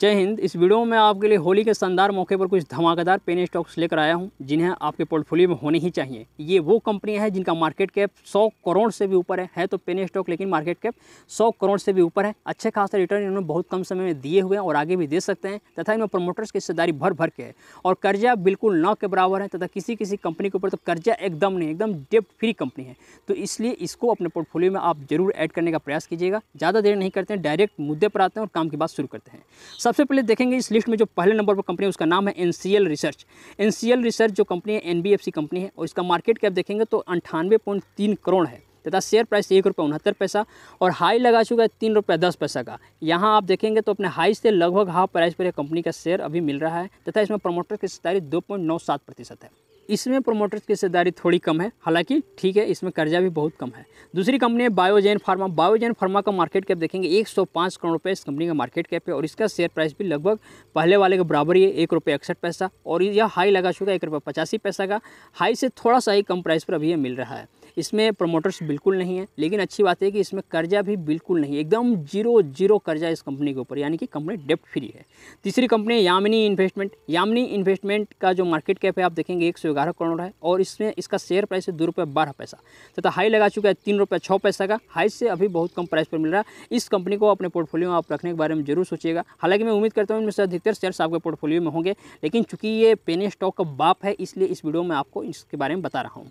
जय हिंद इस वीडियो में आपके लिए होली के शानदार मौके पर कुछ धमाकेदार पेन स्टॉक्स लेकर आया हूं जिन्हें आपके पोर्टफोलियो में होने ही चाहिए ये वो कंपनियां हैं जिनका मार्केट कैप 100 करोड़ से भी ऊपर है है तो पेन स्टॉक लेकिन मार्केट कैप 100 करोड़ से भी ऊपर है अच्छे खास रिटर्न इन्होंने बहुत कम समय में दिए हुए हैं और आगे भी दे सकते हैं तथा इनमें प्रमोटर्स की हिस्सेदारी भर भर के है और कर्जा बिल्कुल न के बराबर है तथा किसी किसी कंपनी के ऊपर तो कर्जा एकदम नहीं एकदम डेप्ट फ्री कंपनी है तो इसलिए इसको अपने पोर्टफोलियो में आप जरूर ऐड करने का प्रयास कीजिएगा ज़्यादा देर नहीं करते हैं डायरेक्ट मुद्दे पर आते हैं और काम की बात शुरू करते हैं सबसे पहले देखेंगे इस लिस्ट में जो पहले नंबर पर कंपनी है उसका नाम है एन रिसर्च एन रिसर्च जो कंपनी है एन कंपनी है और इसका मार्केट कैप देखेंगे तो अंठानवे करोड़ है तथा शेयर प्राइस एक रुपये उनहत्तर पैसा और हाई लगा चुका है तीन रुपये दस पैसा का यहाँ आप देखेंगे तो अपने हाई से लगभग हाफ प्राइस पर यह कंपनी का शेयर अभी मिल रहा है तथा इसमें प्रमोटर की हिस्सेदारी दो पॉइंट नौ सात प्रतिशत है इसमें प्रोमोटर्स की हिस्सेदारी थोड़ी कम है हालांकि ठीक है इसमें कर्जा भी बहुत कम है दूसरी कंपनी है बायोजेन फार्मा बायोजेन फार्मा का मार्केट कैप देखेंगे 105 करोड़ रुपये इस कंपनी का मार्केट कैप है और इसका शेयर प्राइस भी लगभग पहले वाले के बराबर ही है एक रुपये इकसठ पैसा और यह हाई लगा चुका है एक रुपये पचासी पैसा का हाई से थोड़ा सा ही कम प्राइस पर अभी यह मिल रहा है इसमें प्रोमोटर्स बिल्कुल नहीं है लेकिन अच्छी बात है कि इसमें कर्जा भी बिल्कुल नहीं एकदम जीरो जीरो कर्जा इस कंपनी के ऊपर यानी कि कंपनी डेप्ट फ्री है तीसरी company Yamini investment Yamini investment का जो मार्केट कैप है आप देखेंगे एक सौ ग्यारह करोड़ है और इसमें इसका शेयर प्राइस है दो रुपये बारह पैसा तथा हाई लगा चुका है तीन रुपये छः पैसा का हाई से अभी बहुत कम प्राइस पर मिल रहा है इस कंपनी को अपने पोर्टफोलियो में आप रखने के बारे में जरूर सोचिएगा हालांकि मैं उम्मीद करता हूँ इनमें से अधिकतर शेयर्स आपके पोर्टफोलियो में होंगे लेकिन चूंकि ये पेने स्टॉक का बाप है इसलिए इस वीडियो में आपको इसके बारे में बता रहा हूँ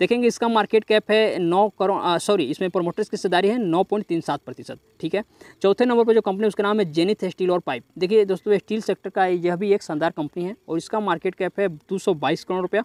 देखेंगे इसका मार्केट कैप है नौ करोड़ सॉरी इसमें प्रोमोटर्स की हिस्सेदारी है नौ पॉइंट तीन सात प्रतिशत ठीक है चौथे नंबर पर जो कंपनी उसका नाम है जेनिथ स्टील और पाइप देखिए दोस्तों स्टील सेक्टर का यह भी एक शानदार कंपनी है और इसका मार्केट कैप है दो सौ बाईस करोड़ रुपया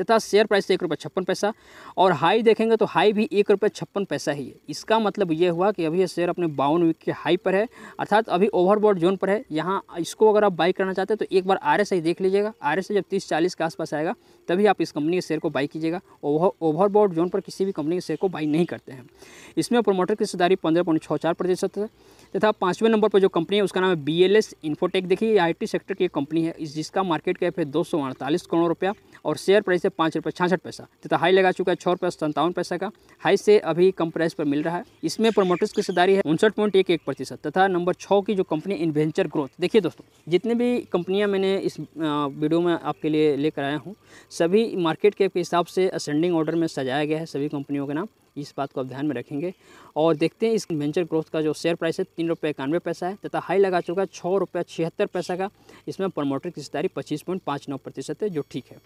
तथा शेयर प्राइस तो एक रुपये छप्पन पैसा और हाई देखेंगे तो हाई भी एक रुपये छप्पन पैसा ही है इसका मतलब ये हुआ कि अभी ये शेयर अपने बावन वीक के हाई पर है अर्थात अभी ओवरबोर्ड जोन पर है यहाँ इसको अगर आप बाई करना चाहते हैं तो एक बार आर एस आई देख लीजिएगा आर एस आई जब तीस चालीस के आसपास आएगा तभी आप इस कंपनी के शेयर को बाई कीजिएगा ओवरबोर्ड जोन पर किसी भी कंपनी के शेयर को बाई नहीं करते हैं इसमें प्रोमोटर की हिस्सेदारी पंद्रह पॉइंट छः चार प्रतिशत है तथा पाँचवें नंबर पर जो कंपनी है उसका नाम है बी एल एस इन्फोटेक देखिए ये आई टी सेक्टर की एक कंपनी है जिसका मार्केट कैप है दो सौ अड़तालीस करोड़ रुपया और शेयर प्राइस से पाँच रुपये छियासठ पैसा तथा हाई लगा चुका है छः रुपये संतावन पैसा का हाई से अभी कम प्राइस पर मिल रहा है इसमें प्रोमोटर्स की हिस्सेदारी है उनसठ पॉइंट एक एक प्रतिशत तथा नंबर छः की जो कंपनी इन्वेंचर ग्रोथ देखिए दोस्तों जितने भी कंपनियाँ मैंने इस वीडियो में आपके लिए लेकर आया हूँ सभी मार्केट के हिसाब से असेंडिंग ऑर्डर में सजाया गया है सभी कंपनियों के नाम इस बात को आप ध्यान में रखेंगे और देखते हैं इस वेंचर ग्रोथ का जो शेयर प्राइस है तीन रुपये इक्यानवे पैसा है तथा हाई लगा चुका है छः रुपये छिहत्तर पैसा का इसमें प्रमोटर की हिस्सेदारी पच्चीस पॉइंट पाँच नौ प्रतिशत है जो ठीक है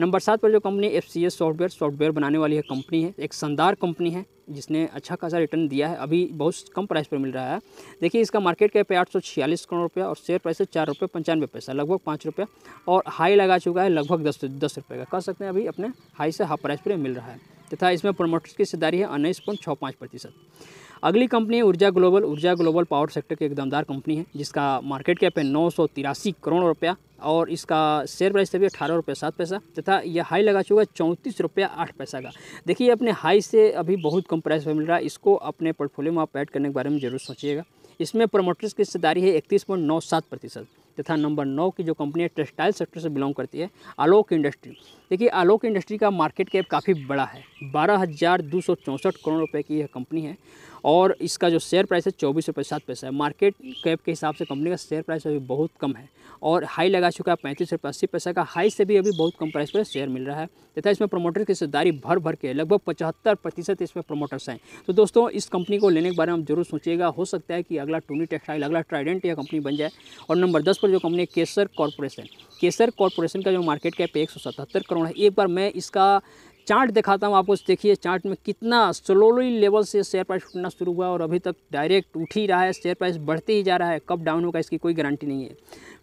नंबर सात पर जो company F C S software software बनाने वाली है कंपनी है एक शानदार कंपनी है जिसने अच्छा खासा रिटर्न दिया है अभी बहुत कम प्राइस पर मिल रहा है देखिए इसका मार्केट कैप है आठ करोड़ रुपया और शेयर प्राइस है चार रुपये पंचानवे पैसा लगभग पाँच रुपये और हाई लगा चुका है लगभग दस दस रुपये का कह सकते हैं अभी अपने हाई से हाफ प्राइस पर मिल रहा है तथा इसमें प्रमोटर्स की हिस्सेदारी है उन्नीस पॉइंट छः पाँच प्रतिशत अगली कंपनी है ऊर्जा ग्लोबल ऊर्जा ग्लोबल पावर सेक्टर की एक दमदार कंपनी है जिसका मार्केट कैप है नौ सौ तिरासी करोड़ रुपया और इसका शेयर प्राइस अभी अठारह रुपये सात पैसा तथा यह हाई लगा चुका है चौंतीस रुपया आठ पैसा का देखिए अपने हाई से अभी बहुत कम प्राइस पर मिल रहा है इसको अपने पोर्टफोलियो में आप ऐड करने के बारे में जरूर सोचिएगा इसमें प्रोमोटर्स की हिस्सेदारी है इकतीस पॉइंट नौ सात प्रतिशत तथा नंबर नौ की जो कंपनी है टेक्सटाइल सेक्टर से बिलोंग करती है आलोक इंडस्ट्री देखिए आलोक इंडस्ट्री का मार्केट कैप काफ़ी बड़ा है बारह करोड़ रुपये की यह कंपनी है और इसका जो शेयर प्राइस है चौबीस रुपये सात पैसा है मार्केट कैप के हिसाब से कंपनी का शेयर प्राइस अभी बहुत कम है और हाई लगा चुका है पैंतीस रुपये अस्सी पैसा का हाई से भी अभी बहुत कम प्राइस पर शेयर मिल रहा है तथा इसमें प्रमोटर की हिस्सेदारी भर भर के लगभग पचहत्तर प्रतिशत इसमें प्रोमोटर्स हैं तो दोस्तों इस कंपनी को लेने के बारे में जरूर सोचिएगा हो सकता है कि अगला टूनी टेक्सटाइल अगला ट्राइडेंट यह कंपनी बन जाए और नंबर दस पर जो company Kesar corporation Kesar corporation का जो मार्केट कैप एक करोड़ है एक बार मैं इसका चार्ट दिखाता हूँ आपको देखिए चार्ट में कितना स्लोली लेवल से शेयर प्राइस उठना शुरू हुआ और अभी तक डायरेक्ट उठ ही रहा है शेयर प्राइस बढ़ते ही जा रहा है कब डाउन होगा इसकी कोई गारंटी नहीं है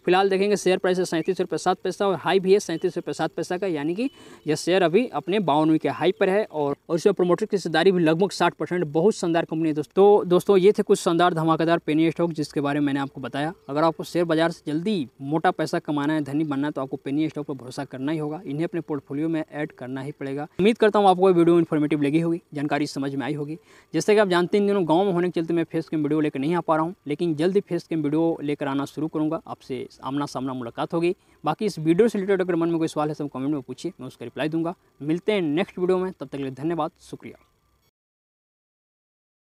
फिलहाल देखेंगे शेयर प्राइस है सैंतीस रुपये सात पैसा और हाई भी है सैंतीस रुपये सात पैसा का यानी कि यह शेयर अभी अपने बावनवी के हाई पर है और, और इसमें प्रोमोटर की हिस्सेदारी भी लगभग साठ परसेंट बहुत शानदार कंपनी है दोस्तों तो दोस्तों ये थे कुछ शानदार धमाकेदार पेनी स्टॉक जिसके बारे में मैंने आपको बताया अगर आपको शेयर बाजार से जल्दी मोटा पैसा कमाना है धनी बनना है तो आपको पेनी स्टॉक पर भरोसा करना ही होगा इन्हें अपने पोर्टफोलियो में ऐड करना ही पड़ेगा उम्मीद करता हूँ आपको वीडियो इन्फॉर्मेटिव लगी होगी जानकारी समझ में आई होगी जैसे कि आप जानते हैं इन दिनों गाँव में होने के चलते मैं फेस के वीडियो लेकर नहीं आ पा रहा हूँ लेकिन जल्दी फेस के वीडियो लेकर आना शुरू करूँगा आपसे आमना सामना मुलाकात होगी बाकी इस वीडियो से रिलेटेड अगर मन में कोई सवाल है तो कमेंट में पूछिए मैं उसका रिप्लाई दूंगा मिलते हैं नेक्स्ट वीडियो में तब तक के लिए धन्यवाद शुक्रिया